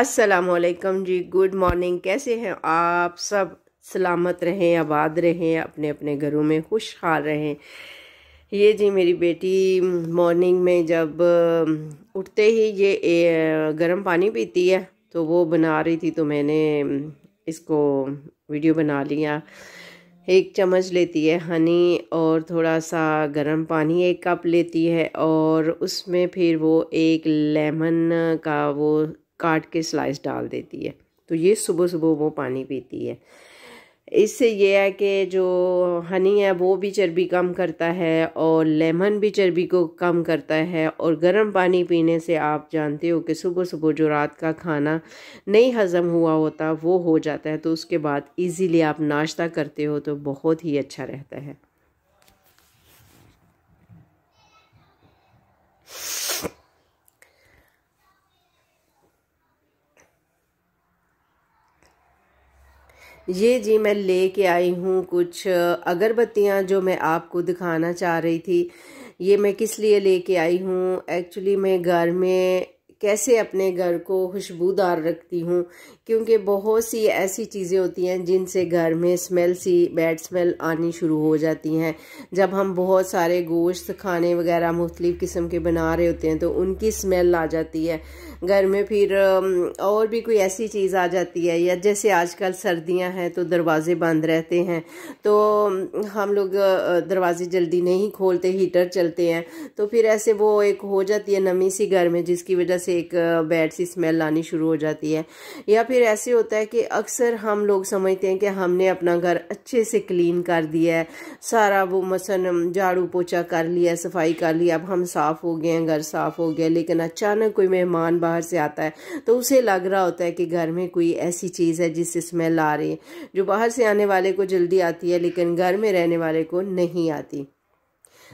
असलकम जी good morning कैसे हैं आप सब सलामत रहें आबाद रहें अपने अपने घरों में खुशहाल रहें ये जी मेरी बेटी मॉर्निंग में जब उठते ही ये गर्म पानी पीती है तो वो बना रही थी तो मैंने इसको वीडियो बना लिया एक चम्मच लेती है हनी और थोड़ा सा गर्म पानी एक कप लेती है और उसमें फिर वो एक लेमन का वो काट के स्लाइस डाल देती है तो ये सुबह सुबह वो पानी पीती है इससे ये है कि जो हनी है वो भी चर्बी कम करता है और लेमन भी चर्बी को कम करता है और गर्म पानी पीने से आप जानते हो कि सुबह सुबह जो रात का खाना नहीं हज़म हुआ होता वो हो जाता है तो उसके बाद इजीली आप नाश्ता करते हो तो बहुत ही अच्छा रहता है ये जी मैं ले के आई हूँ कुछ अगरबत्तियाँ जो मैं आपको दिखाना चाह रही थी ये मैं किस लिए ले के आई हूँ एक्चुअली मैं घर में कैसे अपने घर को खुशबूदार रखती हूँ क्योंकि बहुत सी ऐसी चीज़ें होती हैं जिनसे घर में स्मेल सी बैड स्मेल आनी शुरू हो जाती हैं जब हम बहुत सारे गोश्त खाने वगैरह मुख्तलिफ़ किस्म के बना रहे होते हैं तो उनकी स्मेल आ जाती है घर में फिर और भी कोई ऐसी चीज़ आ जाती है या जैसे आजकल सर्दियां हैं तो दरवाज़े बंद रहते हैं तो हम लोग दरवाज़े जल्दी नहीं खोलते हीटर चलते हैं तो फिर ऐसे वो एक हो जाती है नमी सी घर में जिसकी वजह से एक बैड सी स्मेल आनी शुरू हो जाती है या फिर ऐसे होता है कि अक्सर हम लोग समझते हैं कि हमने अपना घर अच्छे से क्लीन कर दिया है सारा वो मसन झाड़ू पोछा कर लिया सफाई कर लिया अब हम साफ़ हो गए हैं घर साफ़ हो गया लेकिन अचानक कोई मेहमान बाहर से आता है तो उसे लग रहा होता है कि घर में कोई ऐसी चीज़ है जिससे स्मेल आ रही है जो बाहर से आने वाले को जल्दी आती है लेकिन घर में रहने वाले को नहीं आती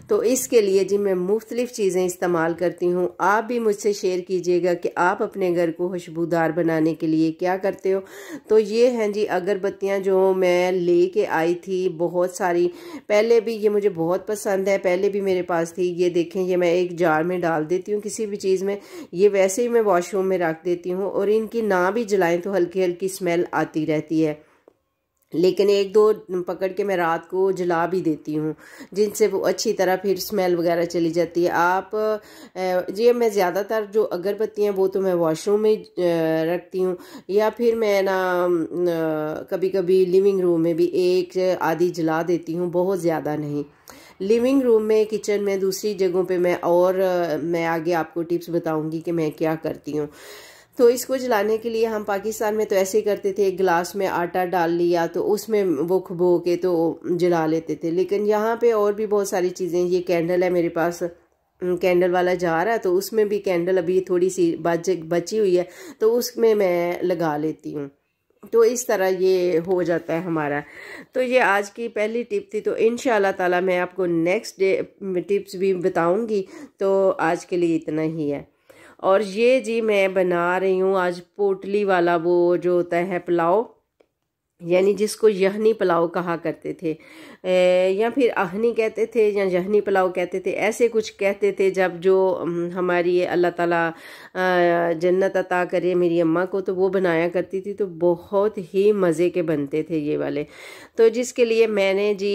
तो इसके लिए जी मैं मुख्तलिफ़ चीज़ें इस्तेमाल करती हूँ आप भी मुझसे शेयर कीजिएगा कि आप अपने घर को खुशबूदार बनाने के लिए क्या करते हो तो ये हैं जी अगरबत्तियाँ जो मैं ले के आई थी बहुत सारी पहले भी ये मुझे बहुत पसंद है पहले भी मेरे पास थी ये देखें ये मैं एक जार में डाल देती हूँ किसी भी चीज़ में ये वैसे ही मैं वॉशरूम में रख देती हूँ और इनकी ना भी जलाएं तो हल्की हल्की स्मेल आती रहती है लेकिन एक दो पकड़ के मैं रात को जला भी देती हूँ जिनसे वो अच्छी तरह फिर स्मेल वगैरह चली जाती है आप ये मैं ज़्यादातर जो अगरबत्तियाँ वो तो मैं वॉशरूम में रखती हूँ या फिर मैं ना कभी कभी लिविंग रूम में भी एक आधी जला देती हूँ बहुत ज़्यादा नहीं लिविंग रूम में किचन में दूसरी जगहों पे मैं और मैं आगे आपको टिप्स बताऊंगी कि मैं क्या करती हूँ तो इसको जलाने के लिए हम पाकिस्तान में तो ऐसे ही करते थे एक गिलास में आटा डाल लिया तो उसमें वो खबो के तो जला लेते थे लेकिन यहाँ पे और भी बहुत सारी चीज़ें ये कैंडल है मेरे पास कैंडल वाला जा रहा है तो उसमें भी कैंडल अभी थोड़ी सी बच बची हुई है तो उसमें मैं लगा लेती हूँ तो इस तरह ये हो जाता है हमारा तो ये आज की पहली टिप थी तो इन ताला मैं आपको नेक्स्ट डे टिप्स भी बताऊँगी तो आज के लिए इतना ही है और ये जी मैं बना रही हूँ आज पोटली वाला वो जो होता है पुलाव यानी जिसको यहनी पुलाव कहा करते थे या फिर अहनी कहते थे या यहनी पुलाव कहते थे ऐसे कुछ कहते थे जब जो हमारी अल्लाह ताला जन्नत अता करे मेरी अम्मा को तो वो बनाया करती थी तो बहुत ही मज़े के बनते थे ये वाले तो जिसके लिए मैंने जी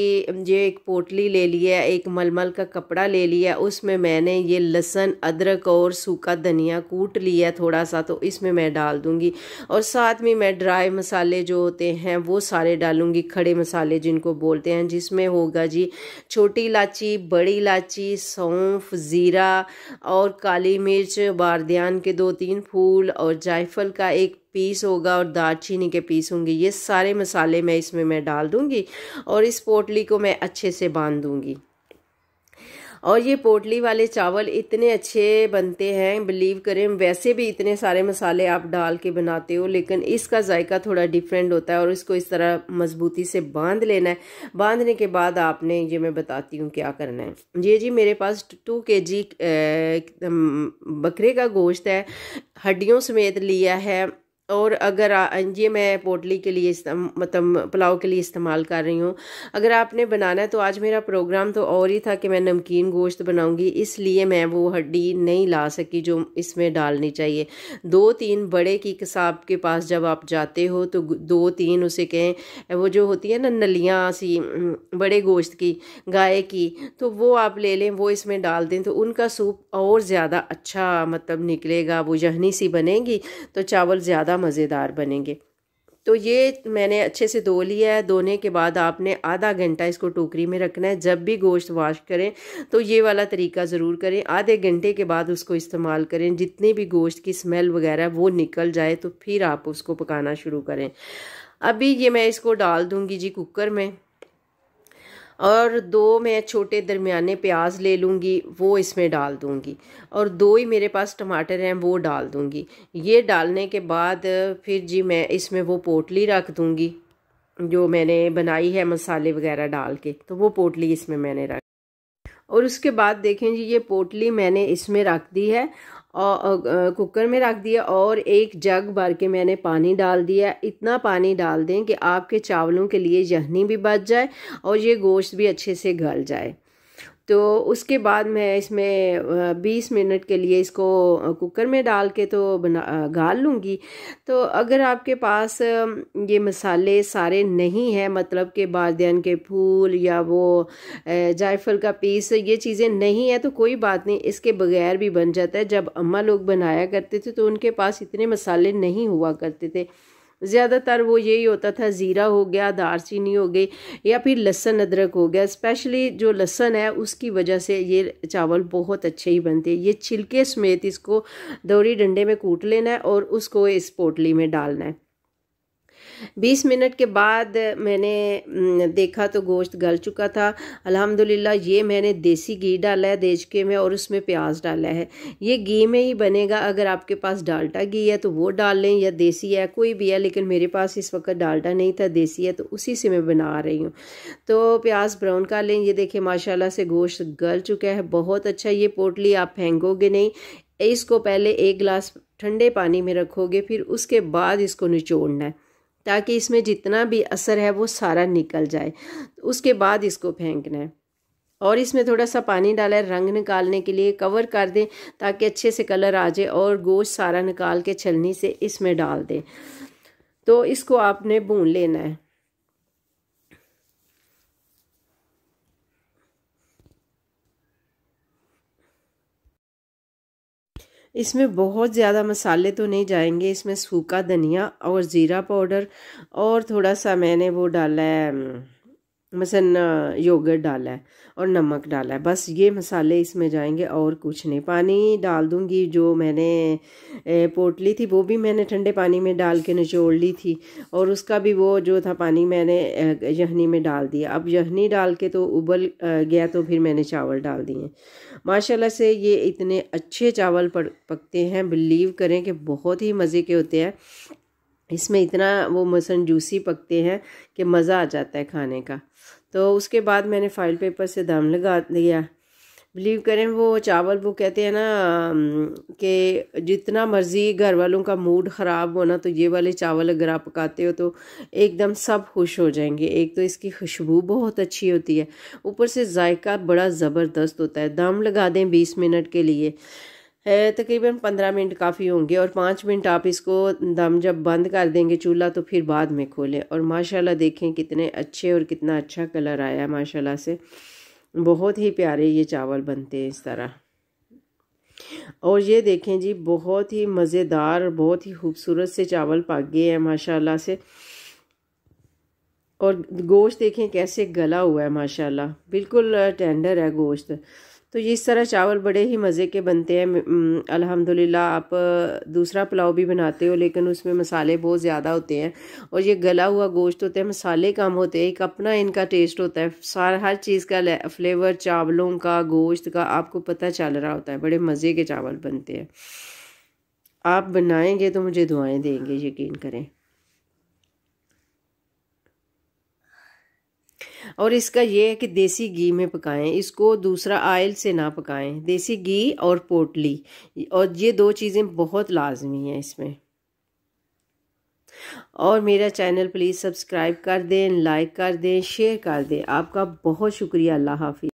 ये एक पोटली ले लिया एक मलमल का कपड़ा ले लिया उसमें मैंने ये लहसन अदरक और सूखा धनिया कूट लिया थोड़ा सा तो इसमें मैं डाल दूँगी और साथ में मैं ड्राई मसाले जो होते हैं हैं वो सारे डालूंगी खड़े मसाले जिनको बोलते हैं जिसमें होगा जी छोटी इलायची बड़ी इलायची सौंफ ज़ीरा और काली मिर्च बारदियान के दो तीन फूल और जायफल का एक पीस होगा और दालचीनी के पीस होंगे ये सारे मसाले मैं इसमें मैं डाल दूँगी और इस पोटली को मैं अच्छे से बांध दूँगी और ये पोटली वाले चावल इतने अच्छे बनते हैं बिलीव करें वैसे भी इतने सारे मसाले आप डाल के बनाते हो लेकिन इसका जायका थोड़ा डिफरेंट होता है और इसको इस तरह मजबूती से बांध लेना है बांधने के बाद आपने ये मैं बताती हूँ क्या करना है ये जी मेरे पास टू के जी बकरे का गोश्त है हड्डियों समेत लिया है और अगर ये मैं पोटली के लिए मतलब पुलाव के लिए इस्तेमाल कर रही हूँ अगर आपने बनाना है तो आज मेरा प्रोग्राम तो और ही था कि मैं नमकीन गोश्त बनाऊँगी इसलिए मैं वो हड्डी नहीं ला सकी जो इसमें डालनी चाहिए दो तीन बड़े की कसाब के पास जब आप जाते हो तो दो तीन उसे कहें वो जो होती है ना नलियाँ सी बड़े गोश्त की गाय की तो वो आप ले लें वो इसमें डाल दें तो उनका सूप और ज़्यादा अच्छा मतलब निकलेगा वो जहनी सी बनेगी तो चावल ज़्यादा मज़ेदार बनेंगे तो ये मैंने अच्छे से धो लिया है धोने के बाद आपने आधा घंटा इसको टोकरी में रखना है जब भी गोश्त वाश करें तो ये वाला तरीका ज़रूर करें आधे घंटे के बाद उसको इस्तेमाल करें जितनी भी गोश्त की स्मेल वगैरह वो निकल जाए तो फिर आप उसको पकाना शुरू करें अभी ये मैं इसको डाल दूँगी जी कुकर में और दो मैं छोटे दरमियाने प्याज ले लूँगी वो इसमें डाल दूँगी और दो ही मेरे पास टमाटर हैं वो डाल दूँगी ये डालने के बाद फिर जी मैं इसमें वो पोटली रख दूँगी जो मैंने बनाई है मसाले वगैरह डाल के तो वो पोटली इसमें मैंने रख और उसके बाद देखें जी ये पोटली मैंने इसमें रख दी है और कुकर में रख दिया और एक जग भर के मैंने पानी डाल दिया इतना पानी डाल दें कि आपके चावलों के लिए यहनी भी बच जाए और ये गोश्त भी अच्छे से गल जाए तो उसके बाद मैं इसमें 20 मिनट के लिए इसको कुकर में डाल के तो बना गाल लूँगी तो अगर आपके पास ये मसाले सारे नहीं हैं मतलब कि बारदियान के फूल या वो जायफल का पीस ये चीज़ें नहीं है तो कोई बात नहीं इसके बगैर भी बन जाता है जब अम्मा लोग बनाया करते थे तो उनके पास इतने मसाले नहीं हुआ करते थे ज़्यादातर वो यही होता था ज़ीरा हो गया दारचीनी हो गई या फिर लहसन अदरक हो गया स्पेशली जो लहसन है उसकी वजह से ये चावल बहुत अच्छे ही बनते हैं ये छिलके समेत इसको दौरी डंडे में कूट लेना है और उसको इस पोटली में डालना है बीस मिनट के बाद मैंने देखा तो गोश्त गल चुका था अल्हम्दुलिल्लाह ये मैंने देसी घी डाला है देश के में और उसमें प्याज डाला है ये घी में ही बनेगा अगर आपके पास डाल्टा घी है तो वो डाल लें या देसी है कोई भी है लेकिन मेरे पास इस वक्त डालटा नहीं था देसी है तो उसी से मैं बना रही हूँ तो प्याज ब्राउन कर लें ये देखिए माशाला से गोश्त गल चुका है बहुत अच्छा ये पोटली आप फेंकोगे नहीं इसको पहले एक गिलास ठंडे पानी में रखोगे फिर उसके बाद इसको निचोड़ना है ताकि इसमें जितना भी असर है वो सारा निकल जाए उसके बाद इसको फेंकना है और इसमें थोड़ा सा पानी डाला है रंग निकालने के लिए कवर कर दें ताकि अच्छे से कलर आ जाए और गोश्त सारा निकाल के छलनी से इसमें डाल दें तो इसको आपने भून लेना है इसमें बहुत ज़्यादा मसाले तो नहीं जाएंगे इसमें सूखा धनिया और ज़ीरा पाउडर और थोड़ा सा मैंने वो डाला है मसन योगर्ट डाला है और नमक डाला है बस ये मसाले इसमें जाएंगे और कुछ नहीं पानी डाल दूँगी जो मैंने पोटली थी वो भी मैंने ठंडे पानी में डाल के निचोड़ ली थी और उसका भी वो जो था पानी मैंने यहनी में डाल दिया अब यहनी डाल के तो उबल गया तो फिर मैंने चावल डाल दिए माशाल्लाह से ये इतने अच्छे चावल पकते हैं बिलीव करें कि बहुत ही मज़े के होते हैं इसमें इतना वो मसन जूसी पकते हैं कि मज़ा आ जाता है खाने का तो उसके बाद मैंने फाइल पेपर से दम लगा दिया बिलीव करें वो चावल वो कहते हैं ना कि जितना मर्ज़ी घर वालों का मूड ख़राब हो ना तो ये वाले चावल अगर आप पकाते हो तो एकदम सब खुश हो जाएंगे एक तो इसकी खुशबू बहुत अच्छी होती है ऊपर से जायका बड़ा ज़बरदस्त होता है दम लगा दें बीस मिनट के लिए तकरीबन पंद्रह मिनट काफ़ी होंगे और पाँच मिनट आप इसको दम जब बंद कर देंगे चूल्हा तो फिर बाद में खोलें और माशाल्लाह देखें कितने अच्छे और कितना अच्छा कलर आया है माशाला से बहुत ही प्यारे ये चावल बनते हैं इस तरह और ये देखें जी बहुत ही मज़ेदार बहुत ही खूबसूरत से चावल पक गए हैं माशाला से और गोश्त देखें कैसे गला हुआ है माशाला बिल्कुल टेंडर है गोश्त तो ये इस तरह चावल बड़े ही मज़े के बनते हैं अल्हम्दुलिल्लाह आप दूसरा पुलाव भी बनाते हो लेकिन उसमें मसाले बहुत ज़्यादा होते हैं और ये गला हुआ गोश्त होता है मसाले कम होते हैं एक अपना इनका टेस्ट होता है सारा हर चीज़ का फ्लेवर चावलों का गोश्त का आपको पता चल रहा होता है बड़े मज़े के चावल बनते हैं आप बनाएंगे तो मुझे दुआएँ देंगे यकीन करें और इसका ये है कि देसी घी में पकाएं इसको दूसरा आयल से ना पकाएं देसी घी और पोटली और ये दो चीज़ें बहुत लाजमी हैं इसमें और मेरा चैनल प्लीज़ सब्सक्राइब कर दें लाइक कर दें शेयर कर दें आपका बहुत शुक्रिया अल्लाह हाफि